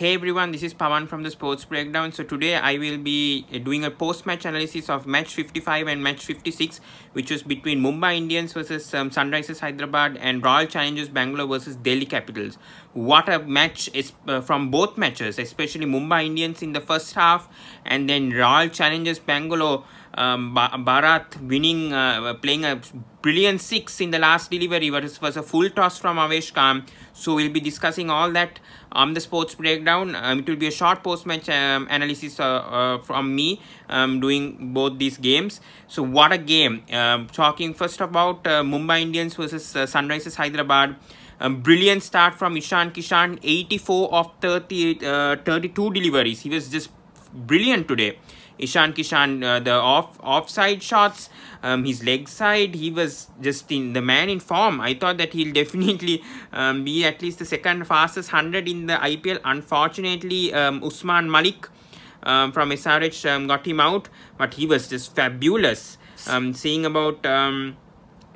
Hey everyone, this is Pawan from the Sports Breakdown. So today I will be eh, doing a post-match analysis of match 55 and match 56, which was between Mumbai Indians versus um, Sunrisers Hyderabad and Royal Challengers Bangalore versus Delhi Capitals. What a match is uh, from both matches, especially Mumbai Indians in the first half and then Royal Challengers Bangalore um, Bharat winning, uh, playing a brilliant six in the last delivery, but it was a full toss from Avesh Kam. So we'll be discussing all that on the sports breakdown. Um, it will be a short post-match um, analysis uh, uh, from me um, doing both these games. So what a game. Um, talking first about uh, Mumbai Indians versus uh, Sunrisers Hyderabad. Um, brilliant start from Ishan Kishan, 84 of 30, uh, 32 deliveries. He was just brilliant today. Ishan Kishan, uh, the off offside shots, um, his leg side, he was just in the man in form. I thought that he'll definitely um, be at least the second fastest 100 in the IPL. Unfortunately, um, Usman Malik um, from SRH um, got him out, but he was just fabulous. Um, seeing about... Um,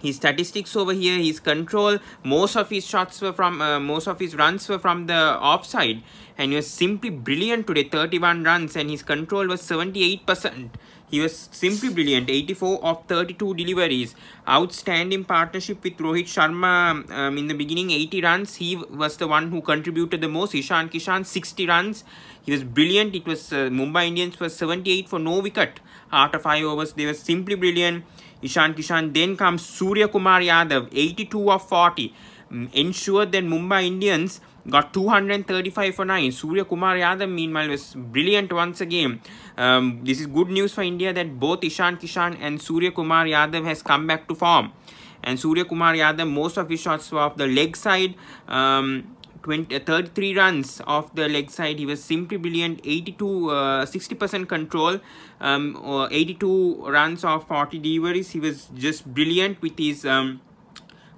his statistics over here his control most of his shots were from uh, most of his runs were from the offside and he was simply brilliant today 31 runs and his control was 78 percent he was simply brilliant 84 of 32 deliveries outstanding partnership with rohit sharma um, in the beginning 80 runs he was the one who contributed the most ishan kishan 60 runs he was brilliant it was uh, mumbai indians were 78 for no wicket after five overs they were simply brilliant Ishan Kishan. Then comes Surya Kumar Yadav, 82 of 40. Mm, ensured that Mumbai Indians got 235 for 9. Surya Kumar Yadav, meanwhile, was brilliant once again. Um, this is good news for India that both Ishan Kishan and Surya Kumar Yadav has come back to form. And Surya Kumar Yadav, most of his shots were off the leg side. Um, 20, uh, 33 runs off the leg side. He was simply brilliant. 82, 60% uh, control, um, or uh, 82 runs off 40 deliveries. He was just brilliant with his um,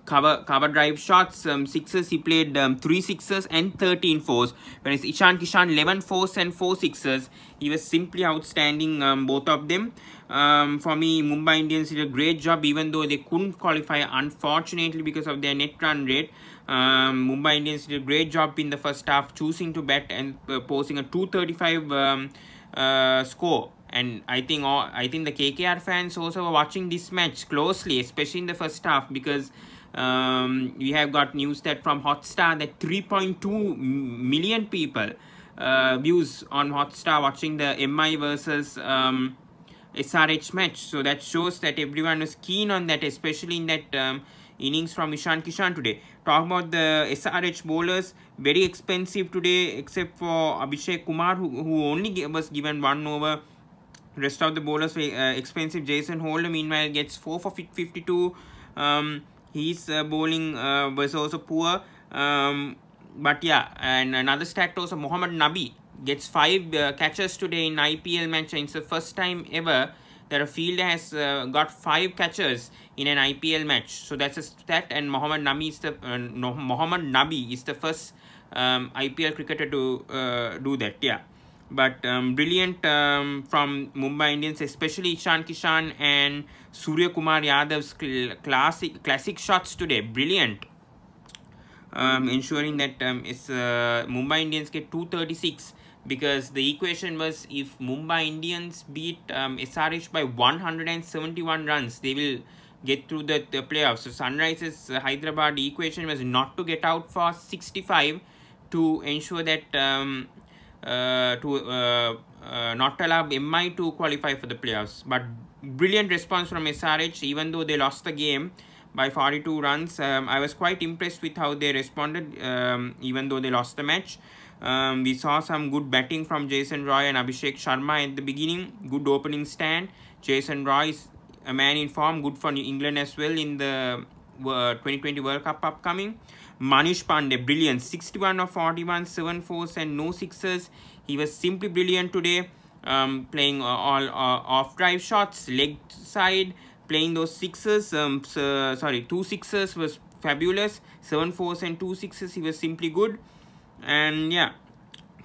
cover cover drive shots, um, sixes. He played um, three sixes and 13 fours. Whereas Ishan Kishan 11 fours and four sixes. He was simply outstanding, um, both of them. Um, for me, Mumbai Indians did a great job, even though they couldn't qualify, unfortunately, because of their net run rate. Um, Mumbai Indians did a great job in the first half, choosing to bat and uh, posing a 235 um, uh, score. And I think all, I think the KKR fans also were watching this match closely, especially in the first half, because um, we have got news that from Hotstar that 3.2 million people uh, views on Hotstar watching the MI versus um, SRH match. So that shows that everyone was keen on that, especially in that. Um, innings from Ishan Kishan today. Talk about the SRH bowlers, very expensive today except for Abhishek Kumar who, who only gave, was given one over. Rest of the bowlers were uh, expensive. Jason Holder meanwhile gets 4 for 52. Um, his uh, bowling uh, was also poor. Um, but yeah, and another stat also, Mohammad Nabi gets 5 uh, catches today in IPL match. it's the first time ever that a field has uh, got five catches in an IPL match. So that's a stat, and Mohammad Nabi is the uh, Mohammad Nabi is the first um, IPL cricketer to uh, do that. Yeah, but um, brilliant um, from Mumbai Indians, especially Ishan Kishan and Surya Kumar Yadav's cl classic classic shots today. Brilliant. Um, ensuring that um, it's uh, Mumbai Indians get 236 because the equation was if Mumbai Indians beat um, SRH by 171 runs, they will get through the, the playoffs. So Sunrise's uh, Hyderabad equation was not to get out for 65 to ensure that um, uh, to uh, uh, not allow MI to qualify for the playoffs. But brilliant response from SRH, even though they lost the game by 42 runs. Um, I was quite impressed with how they responded, um, even though they lost the match. Um, we saw some good batting from Jason Roy and Abhishek Sharma at the beginning. Good opening stand. Jason Roy is a man in form. Good for England as well in the uh, 2020 World Cup upcoming. Manish Pandey, brilliant. 61 of 41, 7 fours and no sixes. He was simply brilliant today. Um, playing uh, all uh, off drive shots, leg side, playing those sixes. Um, uh, sorry, two sixes was fabulous. Seven fours and two sixes. He was simply good. And yeah,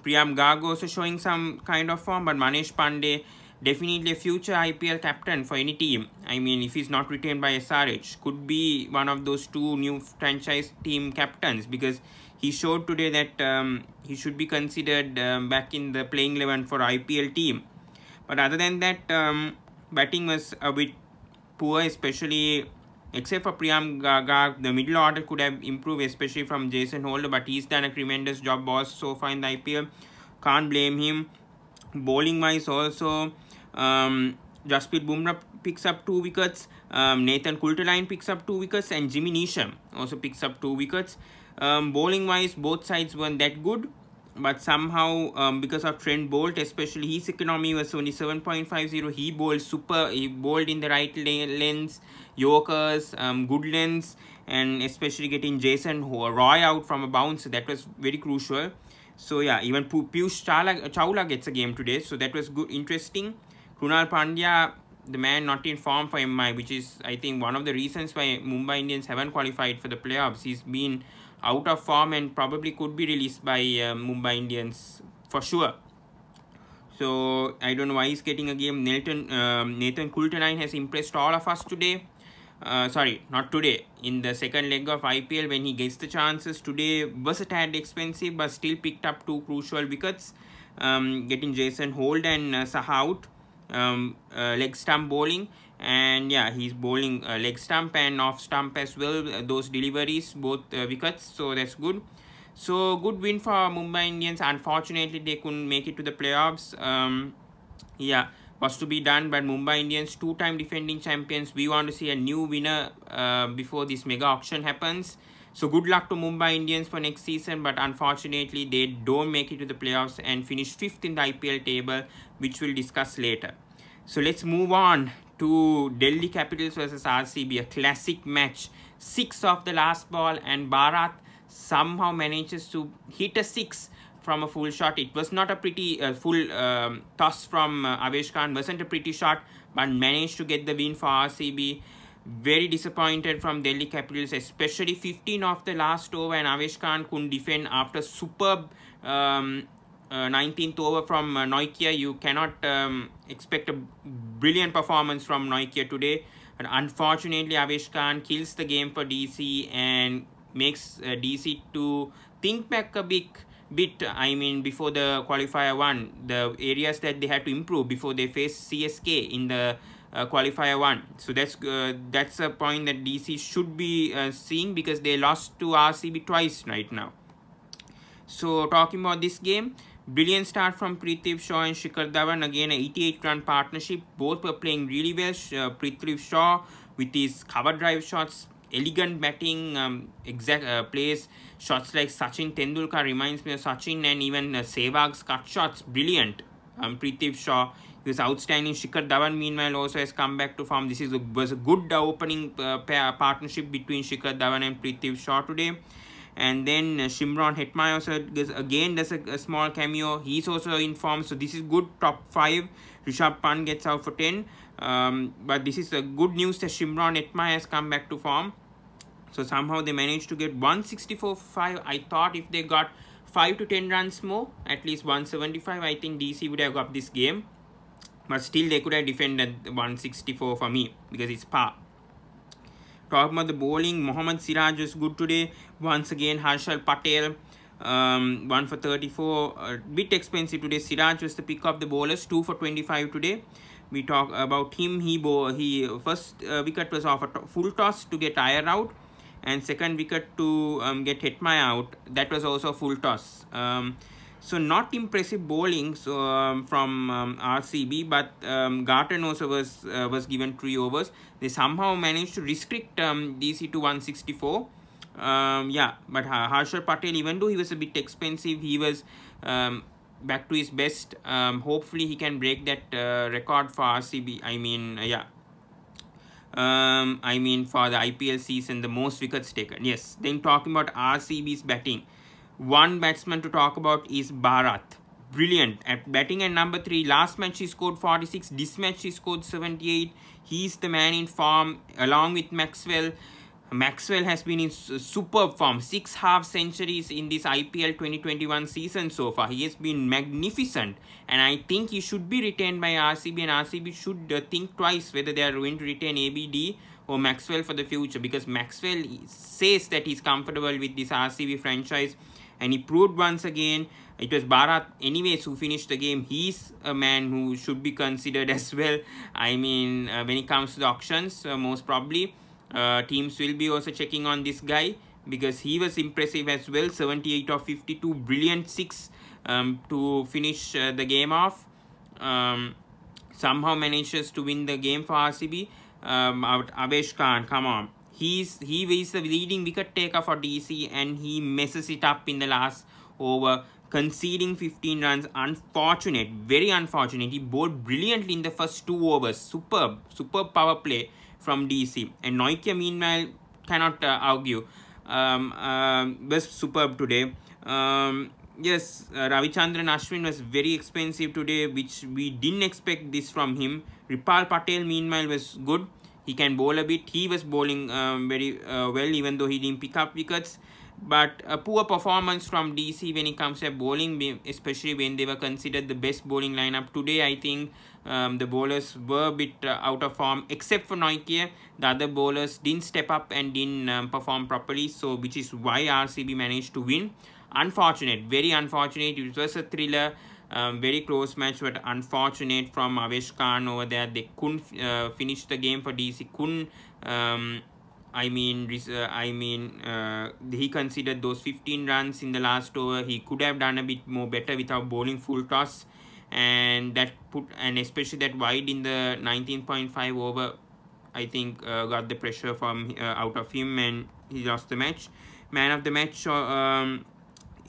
Priyam Garg also showing some kind of form, but Manish Pandey definitely a future IPL captain for any team. I mean, if he's not retained by SRH, could be one of those two new franchise team captains because he showed today that um, he should be considered um, back in the playing 11 for IPL team. But other than that, um, batting was a bit poor, especially Except for Priyam Gaga, the middle order could have improved, especially from Jason Holder, but he's done a tremendous job boss so far in the IPL. Can't blame him. Bowling wise also, um, Jasprit Bumrah picks up two wickets. Um, Nathan Kulterline picks up two wickets and Jimmy Neesham also picks up two wickets. Um, bowling wise, both sides weren't that good but somehow um, because of Trent Bolt, especially his economy was only 7.50. He bowled super, he bowled in the right lanes, Yorkers, um, good lanes, and especially getting Jason Roy out from a bounce. That was very crucial. So yeah, even Piyush Chawla, Chawla gets a game today. So that was good, interesting. Krunal Pandya, the man not in form for MI, which is I think one of the reasons why Mumbai Indians haven't qualified for the playoffs. He's been out of form and probably could be released by uh, Mumbai Indians for sure. So I don't know why he's getting a game. Nathan um, Nathan Coultonine has impressed all of us today. Uh, sorry, not today. In the second leg of IPL, when he gets the chances, today was a tad expensive, but still picked up two crucial wickets, um, getting Jason Hold and uh, Saha out, um, uh, leg stump bowling, and yeah he's bowling uh, leg stump and off stump as well uh, those deliveries both uh, wickets so that's good so good win for mumbai indians unfortunately they couldn't make it to the playoffs um yeah was to be done but mumbai indians two-time defending champions we want to see a new winner uh, before this mega auction happens so good luck to mumbai indians for next season but unfortunately they don't make it to the playoffs and finish fifth in the ipl table which we'll discuss later so let's move on to Delhi Capitals versus RCB, a classic match. Six off the last ball, and Bharat somehow manages to hit a six from a full shot. It was not a pretty uh, full um, toss from uh, Avesh Khan, wasn't a pretty shot, but managed to get the win for RCB. Very disappointed from Delhi Capitals, especially 15 off the last over, and Avesh Khan couldn't defend after superb um, 19th uh, over from uh, Nokia. You cannot um, expect a brilliant performance from Nokia today. unfortunately, Avesh Khan kills the game for DC and makes uh, DC to think back a bit, bit. I mean, before the qualifier one, the areas that they had to improve before they face CSK in the uh, qualifier one. So that's uh, that's a point that DC should be uh, seeing because they lost to RCB twice right now. So talking about this game, Brilliant start from Prithvi Shaw and Shikhar Dhawan. Again, an 88 run partnership. Both were playing really well. Uh, Prithvi Shaw with his cover drive shots, elegant batting, um, exact uh, plays, shots like Sachin Tendulkar reminds me of Sachin and even uh, Sehwag's cut shots. Brilliant. Um, Prithvi Shaw he was outstanding. Shikhar Dhawan, meanwhile, also has come back to form. This is a, was a good uh, opening uh, pair, partnership between Shikhar Dhawan and Prithvi Shaw today and then uh, Shimron Hetmai also again does a, a, small cameo he's also in form so this is good top 5 Rishabh Pant gets out for 10 um, but this is a good news that Shimron Hetmai has come back to form so somehow they managed to get 164 5 I thought if they got 5 to 10 runs more at least 175 I think DC would have got this game but still they could have defended 164 for me because it's par Talking about the bowling, Mohammad Siraj is good today. Once again, Harshal Patel, um, 1 for 34. A bit expensive today. Siraj was the pick of the bowlers, 2 for 25 today. We talk about him. He bow, he first uh, wicket was off a to full toss to get Iyer out. And second wicket to um, get Hetmaya out. That was also a full toss. Um, so not impressive bowling so, um, from um, RCB, but um, Garten also was uh, was given three overs. They somehow managed to restrict um, DC to 164. Um, yeah, but Harshal Patel, even though he was a bit expensive, he was um, back to his best. Um, hopefully, he can break that uh, record for RCB. I mean, uh, yeah. Um, I mean, for the IPL season, the most wickets taken. Yes. Then talking about RCB's batting one batsman to talk about is Bharat. Brilliant at batting at number three. Last match he scored 46. This match he scored 78. He is the man in form along with Maxwell. Maxwell has been in superb form, six half centuries in this IPL 2021 season so far. He has been magnificent and I think he should be retained by RCB and RCB should uh, think twice whether they are going to retain ABD or Maxwell for the future because Maxwell says that he's comfortable with this RCB franchise and he proved once again it was Bharat anyways who finished the game. He's a man who should be considered as well. I mean, uh, when it comes to the auctions, uh, most probably uh, teams will be also checking on this guy because he was impressive as well. 78 of 52, brilliant six um, to finish uh, the game off. Um, somehow manages to win the game for RCB. Um, Avesh Khan, come on he's he is the leading wicket taker for DC and he messes it up in the last over conceding 15 runs unfortunate very unfortunate he bowled brilliantly in the first two overs superb superb power play from DC and Noikia meanwhile cannot uh, argue um, was um, superb today um, yes uh, Ravichandran Ashwin was very expensive today which we didn't expect this from him Ripal Patel meanwhile was good he can bowl a bit. He was bowling um, very uh, well even though he didn't pick up wickets. But a poor performance from DC when it comes to bowling, especially when they were considered the best bowling lineup today. I think um, the bowlers were a bit uh, out of form, except for Nokia. The other bowlers didn't step up and didn't um, perform properly, so which is why RCB managed to win. Unfortunate, very unfortunate. It was a thriller. Um, very close match, but unfortunate from Avesh Khan over there. They couldn't uh, finish the game for DC. Couldn't. Um, I mean, uh, I mean, uh, he considered those 15 runs in the last over. He could have done a bit more better without bowling full toss, and that put and especially that wide in the 19.5 over. I think uh, got the pressure from uh, out of him, and he lost the match. Man of the match. Uh, um,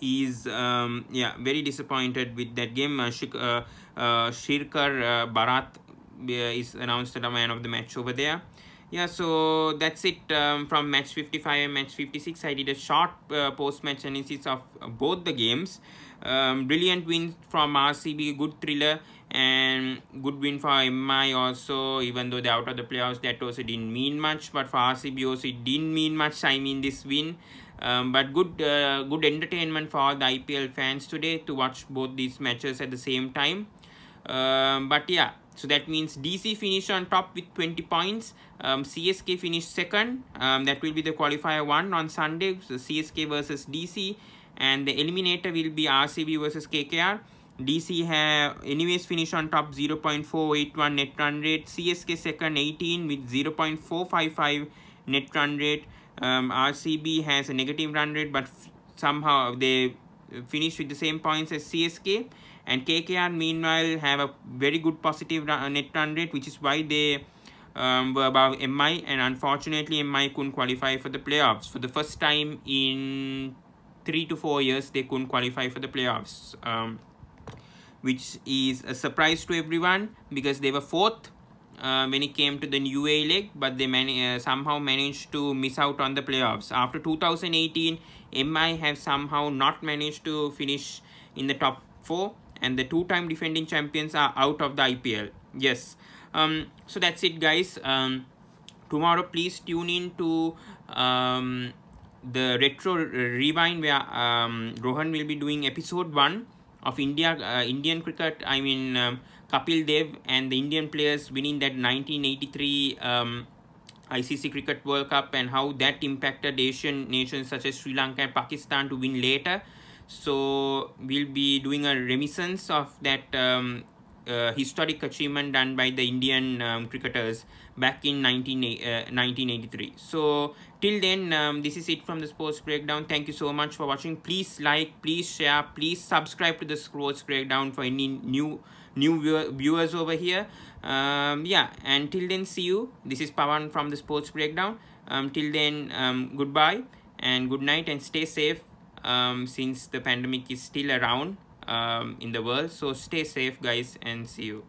is um, yeah very disappointed with that game. Uh, Shik uh, uh, Shirkar uh, Bharat uh, is announced as a man of the match over there. Yeah, so that's it um, from match 55 and match 56. I did a short uh, post-match analysis of both the games. Um, brilliant win from RCB, good thriller and good win for MI also even though they're out of the playoffs that also didn't mean much but for RCB also it didn't mean much I mean this win um, but good uh, good entertainment for the IPL fans today to watch both these matches at the same time um, but yeah so that means DC finished on top with 20 points. Um, CSK finished second. Um, that will be the qualifier one on Sunday. So CSK versus DC. And the eliminator will be RCB versus KKR. DC have anyways finished on top 0.481 net run rate. CSK second 18 with 0.455 net run rate. Um, RCB has a negative run rate but somehow they finished with the same points as CSK. And KKR meanwhile have a very good positive run, net run rate which is why they um, were above MI and unfortunately MI couldn't qualify for the playoffs. For the first time in three to four years they couldn't qualify for the playoffs. Um, which is a surprise to everyone because they were fourth uh, when it came to the a League, but they man uh, somehow managed to miss out on the playoffs. After 2018, MI have somehow not managed to finish in the top four, and the two-time defending champions are out of the IPL. Yes, um, so that's it, guys. Um, tomorrow, please tune in to um, the retro rewind where um, Rohan will be doing episode one of India, uh, Indian cricket, I mean um, Kapil Dev and the Indian players winning that 1983 um, ICC Cricket World Cup and how that impacted Asian nations such as Sri Lanka and Pakistan to win later. So we'll be doing a reminiscence of that um, uh, historic achievement done by the Indian um, cricketers back in 19, uh, 1983. So till then, um, this is it from the Sports Breakdown. Thank you so much for watching. Please like, please share, please subscribe to the Sports Breakdown for any new new viewers over here. Um, yeah, and till then, see you. This is Pawan from the Sports Breakdown. Um, till then, um, goodbye and good night and stay safe um, since the pandemic is still around um, in the world so stay safe guys and see you